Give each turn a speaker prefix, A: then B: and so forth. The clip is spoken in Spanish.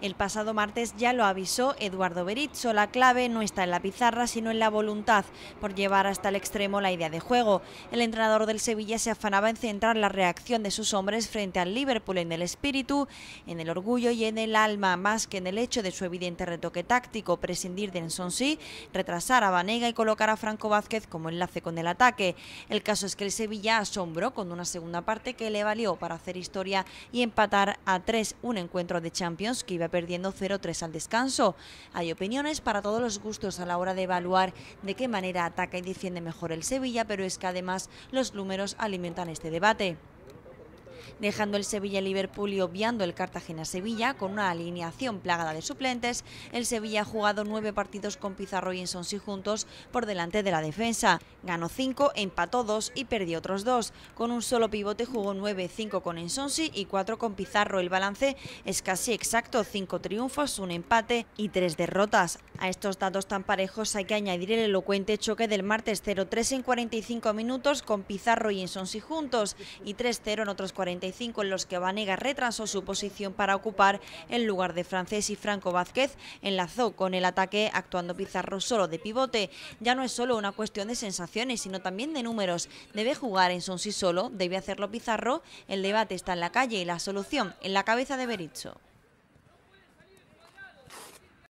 A: El pasado martes ya lo avisó Eduardo Berizzo, la clave no está en la pizarra sino en la voluntad por llevar hasta el extremo la idea de juego. El entrenador del Sevilla se afanaba en centrar la reacción de sus hombres frente al Liverpool en el espíritu, en el orgullo y en el alma, más que en el hecho de su evidente retoque táctico, prescindir de Ensonsi, retrasar a Vanega y colocar a Franco Vázquez como enlace con el ataque. El caso es que el Sevilla asombró con una segunda parte que le valió para hacer historia y empatar a tres un encuentro de Champions que iba perdiendo 0-3 al descanso. Hay opiniones para todos los gustos a la hora de evaluar de qué manera ataca y defiende mejor el Sevilla, pero es que además los números alimentan este debate dejando el Sevilla-Liverpool y obviando el Cartagena-Sevilla con una alineación plagada de suplentes. El Sevilla ha jugado nueve partidos con Pizarro y Ensonsi juntos por delante de la defensa. Ganó cinco, empató dos y perdió otros dos. Con un solo pivote jugó nueve, cinco con Ensonsi y cuatro con Pizarro. El balance es casi exacto, cinco triunfos, un empate y tres derrotas. A estos datos tan parejos hay que añadir el elocuente choque del martes 0-3 en 45 minutos con Pizarro y Ensonsi juntos y 3-0 en otros 45 en los que Vanega retrasó su posición para ocupar el lugar de Francés y Franco Vázquez enlazó con el ataque actuando Pizarro solo de pivote. Ya no es solo una cuestión de sensaciones, sino también de números. Debe jugar en son sí solo, debe hacerlo Pizarro. El debate está en la calle y la solución en la cabeza de Bericho.